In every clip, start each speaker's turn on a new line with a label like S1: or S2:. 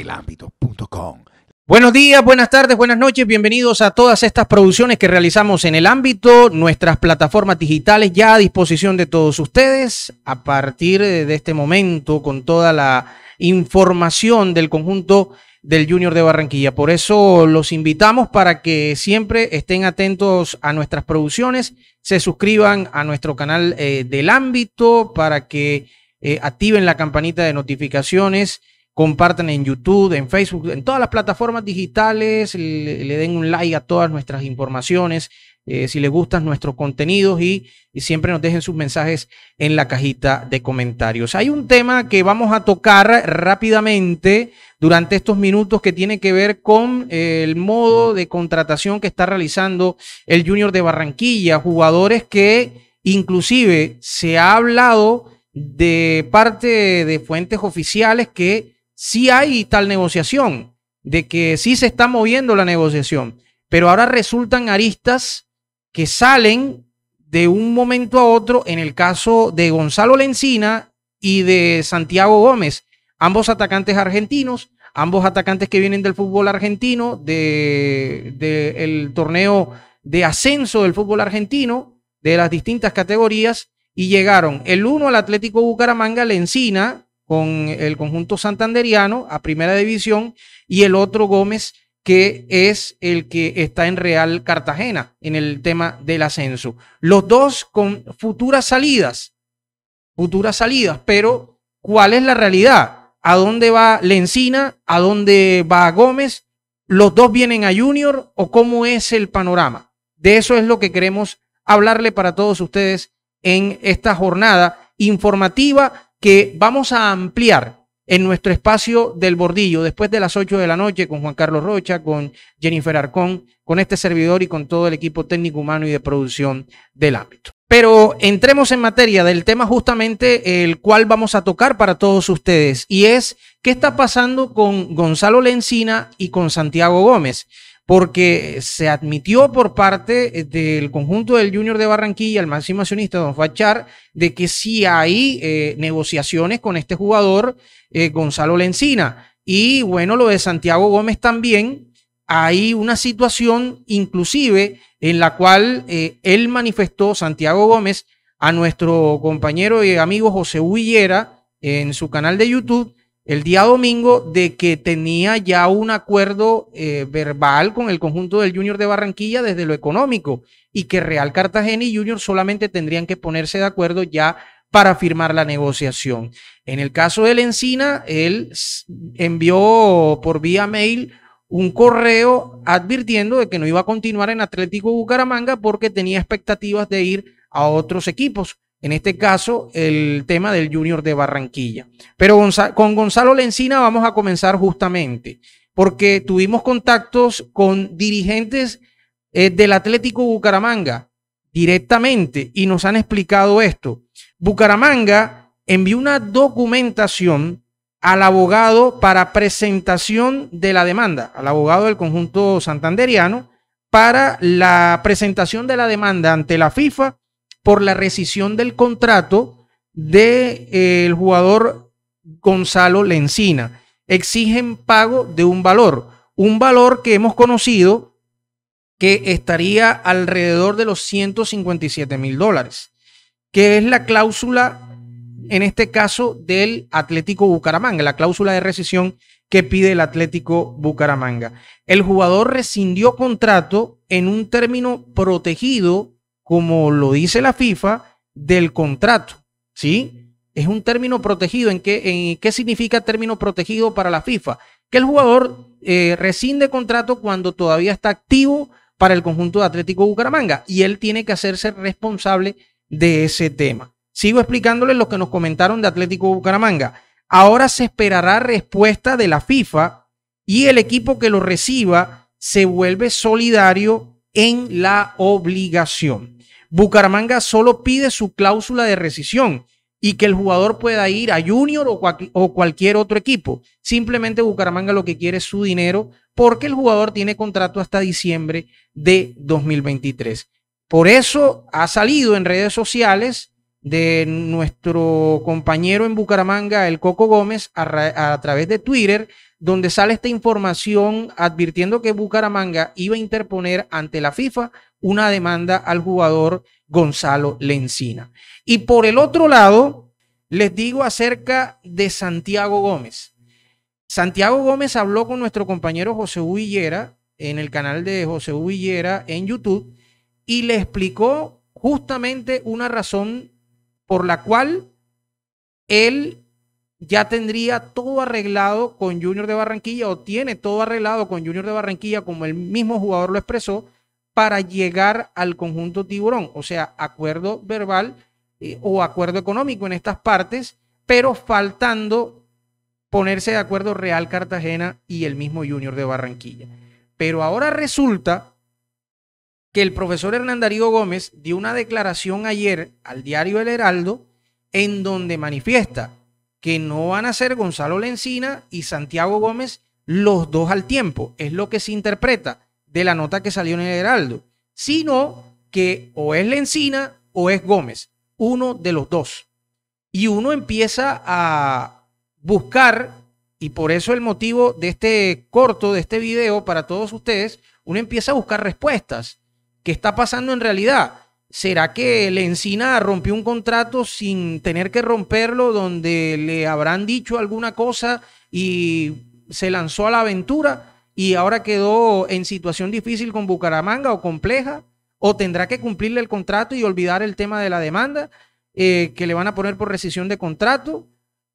S1: elámbito.com. Buenos días, buenas tardes, buenas noches, bienvenidos a todas estas producciones que realizamos en el ámbito, nuestras plataformas digitales ya a disposición de todos ustedes. A partir de este momento, con toda la información del conjunto del Junior de Barranquilla. Por eso los invitamos para que siempre estén atentos a nuestras producciones, se suscriban a nuestro canal eh, del ámbito para que eh, activen la campanita de notificaciones compartan en YouTube, en Facebook, en todas las plataformas digitales, le, den un like a todas nuestras informaciones, eh, si les gustan nuestros contenidos y, y, siempre nos dejen sus mensajes en la cajita de comentarios. Hay un tema que vamos a tocar rápidamente durante estos minutos que tiene que ver con eh, el modo de contratación que está realizando el Junior de Barranquilla, jugadores que inclusive se ha hablado de parte de fuentes oficiales que sí hay tal negociación, de que sí se está moviendo la negociación, pero ahora resultan aristas que salen de un momento a otro en el caso de Gonzalo Lencina y de Santiago Gómez, ambos atacantes argentinos, ambos atacantes que vienen del fútbol argentino, del de, torneo de ascenso del fútbol argentino, de las distintas categorías, y llegaron el uno al Atlético Bucaramanga, Lencina, con el conjunto santanderiano a primera división y el otro Gómez que es el que está en Real Cartagena en el tema del ascenso. Los dos con futuras salidas, futuras salidas, pero ¿cuál es la realidad? ¿A dónde va Lencina? ¿A dónde va Gómez? ¿Los dos vienen a Junior o cómo es el panorama? De eso es lo que queremos hablarle para todos ustedes en esta jornada informativa que vamos a ampliar en nuestro espacio del bordillo después de las 8 de la noche con Juan Carlos Rocha, con Jennifer Arcón, con este servidor y con todo el equipo técnico humano y de producción del ámbito. Pero entremos en materia del tema justamente el cual vamos a tocar para todos ustedes y es qué está pasando con Gonzalo Lencina y con Santiago Gómez porque se admitió por parte eh, del conjunto del Junior de Barranquilla, el máximo accionista, don Fachar, de que sí hay eh, negociaciones con este jugador, eh, Gonzalo Lencina. Y bueno, lo de Santiago Gómez también, hay una situación inclusive en la cual él manifestó, Santiago Gómez, a nuestro compañero y amigo José Huillera en su canal de YouTube, el día domingo de que tenía ya un acuerdo eh, verbal con el conjunto del Junior de Barranquilla desde lo económico y que Real Cartagena y Junior solamente tendrían que ponerse de acuerdo ya para firmar la negociación. En el caso del Encina, él envió por vía mail un correo advirtiendo de que no iba a continuar en Atlético Bucaramanga porque tenía expectativas de ir a otros equipos en este caso el tema del Junior de Barranquilla. Pero con Gonzalo Lencina vamos a comenzar justamente, porque tuvimos contactos con dirigentes eh, del Atlético Bucaramanga directamente y nos han explicado esto. Bucaramanga envió una documentación al abogado para presentación de la demanda, al abogado del conjunto santanderiano, para la presentación de la demanda ante la FIFA por la rescisión del contrato del de, eh, jugador Gonzalo Lencina. Exigen pago de un valor, un valor que hemos conocido que estaría alrededor de los 157 mil dólares, que es la cláusula, en este caso, del Atlético Bucaramanga, la cláusula de rescisión que pide el Atlético Bucaramanga. El jugador rescindió contrato en un término protegido como lo dice la FIFA, del contrato, ¿sí? Es un término protegido. ¿En qué, significa término protegido para la FIFA? Que el jugador eh, rescinde contrato cuando todavía está activo para el conjunto de Atlético Bucaramanga y él tiene que hacerse responsable de ese tema. Sigo explicándoles lo que nos comentaron de Atlético Bucaramanga. Ahora se esperará respuesta de la FIFA y el equipo que lo reciba se vuelve solidario en la obligación. Bucaramanga solo pide su cláusula de rescisión y que el jugador pueda ir a Junior o, cualquier otro equipo. Simplemente Bucaramanga lo que quiere es su dinero porque el jugador tiene contrato hasta diciembre de 2023. Por eso ha salido en redes sociales de nuestro compañero en Bucaramanga, el Coco Gómez, a, través de Twitter, donde sale esta información advirtiendo que Bucaramanga iba a interponer ante la FIFA una demanda al jugador Gonzalo Lencina. Y por el otro lado, les digo acerca de Santiago Gómez. Santiago Gómez habló con nuestro compañero José Huillera en el canal de José Huillera en YouTube y le explicó justamente una razón por la cual él ya tendría todo arreglado con Junior de Barranquilla o tiene todo arreglado con Junior de Barranquilla, como el mismo jugador lo expresó, para llegar al conjunto tiburón. O sea, acuerdo verbal eh, o acuerdo económico en estas partes, pero faltando ponerse de acuerdo Real Cartagena y el mismo Junior de Barranquilla. Pero ahora resulta que el profesor Hernán Darío Gómez dio una declaración ayer al diario El Heraldo en donde manifiesta que no van a ser Gonzalo Lencina y Santiago Gómez los dos al tiempo. Es lo que se interpreta de la nota que salió en El Heraldo, sino que o es Lencina o es Gómez, uno de los dos. Y uno empieza a buscar y por eso el motivo de este corto, de este video para todos ustedes, uno empieza a buscar respuestas. ¿Qué está pasando en realidad? ¿Será que le Encina rompió un contrato sin tener que romperlo, donde le habrán dicho alguna cosa y se lanzó a la aventura y ahora quedó en situación difícil con Bucaramanga o compleja? ¿O tendrá que cumplirle el contrato y olvidar el tema de la demanda eh, que le van a poner por rescisión de contrato?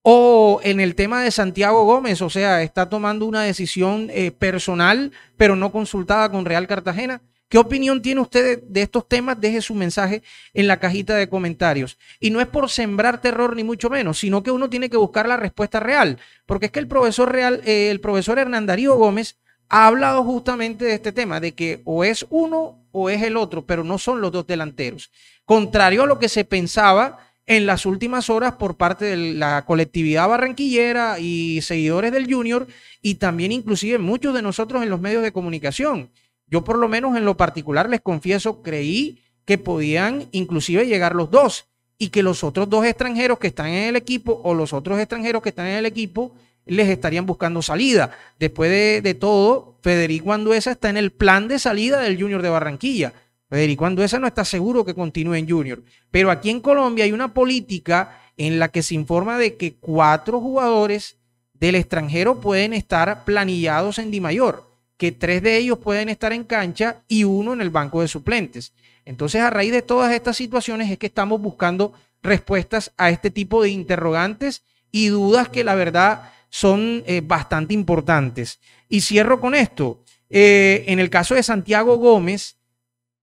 S1: O en el tema de Santiago Gómez, o sea, está tomando una decisión eh, personal, pero no consultada con Real Cartagena. ¿Qué opinión tiene usted de, estos temas? Deje su mensaje en la cajita de comentarios. Y no es por sembrar terror ni mucho menos, sino que uno tiene que buscar la respuesta real, porque es que el profesor real, eh, el profesor Hernán Darío Gómez ha hablado justamente de este tema, de que o es uno o es el otro, pero no son los dos delanteros. Contrario a lo que se pensaba en las últimas horas por parte de la colectividad barranquillera y seguidores del Junior y también inclusive muchos de nosotros en los medios de comunicación. Yo por lo menos en lo particular les confieso, creí que podían inclusive llegar los dos y que los otros dos extranjeros que están en el equipo o los otros extranjeros que están en el equipo les estarían buscando salida. Después de, todo, Federico Anduesa está en el plan de salida del Junior de Barranquilla. Federico Anduesa no está seguro que continúe en Junior. Pero aquí en Colombia hay una política en la que se informa de que cuatro jugadores del extranjero pueden estar planillados en Di Mayor que tres de ellos pueden estar en cancha y uno en el banco de suplentes. Entonces, a raíz de todas estas situaciones es que estamos buscando respuestas a este tipo de interrogantes y dudas que la verdad son eh, bastante importantes. Y cierro con esto. Eh, en el caso de Santiago Gómez,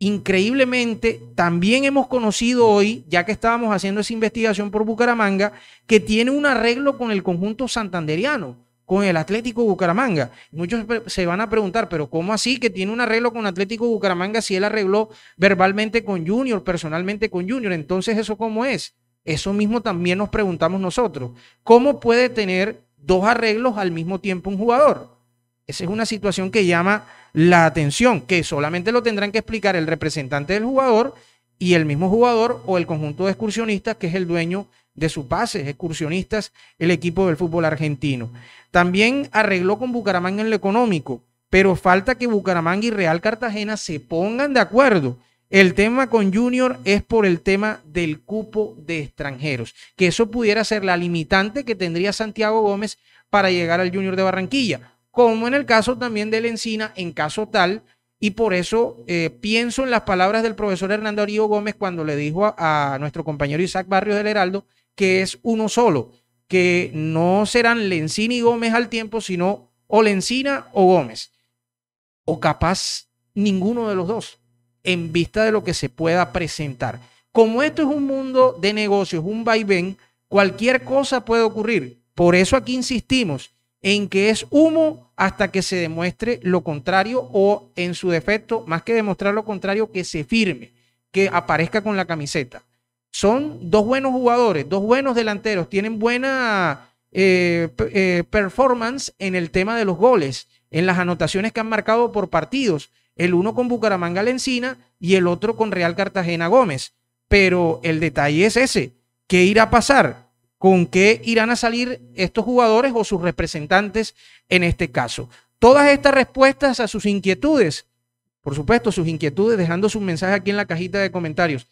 S1: increíblemente, también hemos conocido hoy, ya que estábamos haciendo esa investigación por Bucaramanga, que tiene un arreglo con el conjunto santanderiano con el Atlético Bucaramanga. Muchos se van a preguntar, pero ¿cómo así que tiene un arreglo con Atlético Bucaramanga si él arregló verbalmente con Junior, personalmente con Junior? Entonces, ¿eso cómo es? Eso mismo también nos preguntamos nosotros. ¿Cómo puede tener dos arreglos al mismo tiempo un jugador? Esa es una situación que llama la atención, que solamente lo tendrán que explicar el representante del jugador y el mismo jugador o el conjunto de excursionistas que es el dueño de sus bases excursionistas el equipo del fútbol argentino. También arregló con Bucaramanga en lo económico, pero falta que Bucaramanga y Real Cartagena se pongan de acuerdo. El tema con Junior es por el tema del cupo de extranjeros, que eso pudiera ser la limitante que tendría Santiago Gómez para llegar al Junior de Barranquilla, como en el caso también del Encina, en caso tal y por eso eh, pienso en las palabras del profesor Hernando Arío Gómez cuando le dijo a, nuestro compañero Isaac Barrios del Heraldo que es uno solo, que no serán Lencina y Gómez al tiempo, sino o Lencina o Gómez. O capaz ninguno de los dos, en vista de lo que se pueda presentar. Como esto es un mundo de negocios, un vaivén, cualquier cosa puede ocurrir. Por eso aquí insistimos, en que es humo hasta que se demuestre lo contrario o en su defecto, más que demostrar lo contrario, que se firme, que aparezca con la camiseta. Son dos buenos jugadores, dos buenos delanteros, tienen buena eh, eh, performance en el tema de los goles, en las anotaciones que han marcado por partidos, el uno con Bucaramanga Lencina y el otro con Real Cartagena Gómez. Pero el detalle es ese, ¿qué irá a pasar? con qué irán a salir estos jugadores o sus representantes en este caso. Todas estas respuestas a sus inquietudes, por supuesto, sus inquietudes, dejando sus mensajes aquí en la cajita de comentarios.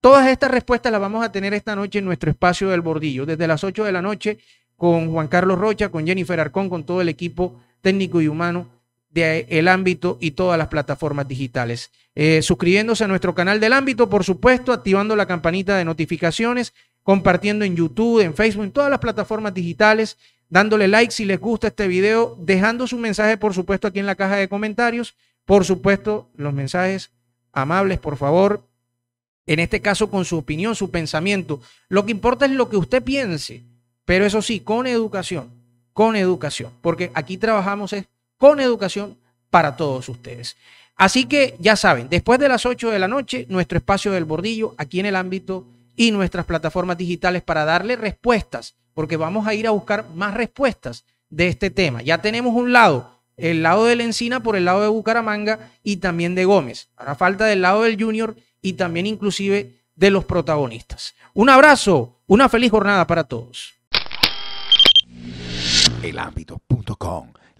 S1: Todas estas respuestas las vamos a tener esta noche en nuestro espacio del bordillo, desde las 8 de la noche, con Juan Carlos Rocha, con Jennifer Arcón, con todo el equipo técnico y humano del el ámbito y todas las plataformas digitales. Eh, suscribiéndose a nuestro canal del ámbito, por supuesto, activando la campanita de notificaciones, compartiendo en YouTube, en Facebook, en todas las plataformas digitales, dándole like si les gusta este video, dejando su mensaje, por supuesto, aquí en la caja de comentarios. Por supuesto, los mensajes amables, por favor. En este caso, con su opinión, su pensamiento. Lo que importa es lo que usted piense, pero eso sí, con educación, con educación, porque aquí trabajamos con educación para todos ustedes. Así que ya saben, después de las 8 de la noche, nuestro espacio del bordillo aquí en el ámbito y nuestras plataformas digitales para darle respuestas, porque vamos a ir a buscar más respuestas de este tema. Ya tenemos un lado, el lado de la encina por el lado de Bucaramanga y también de Gómez. Ahora falta del lado del Junior y también inclusive de los protagonistas. Un abrazo, una feliz jornada para todos.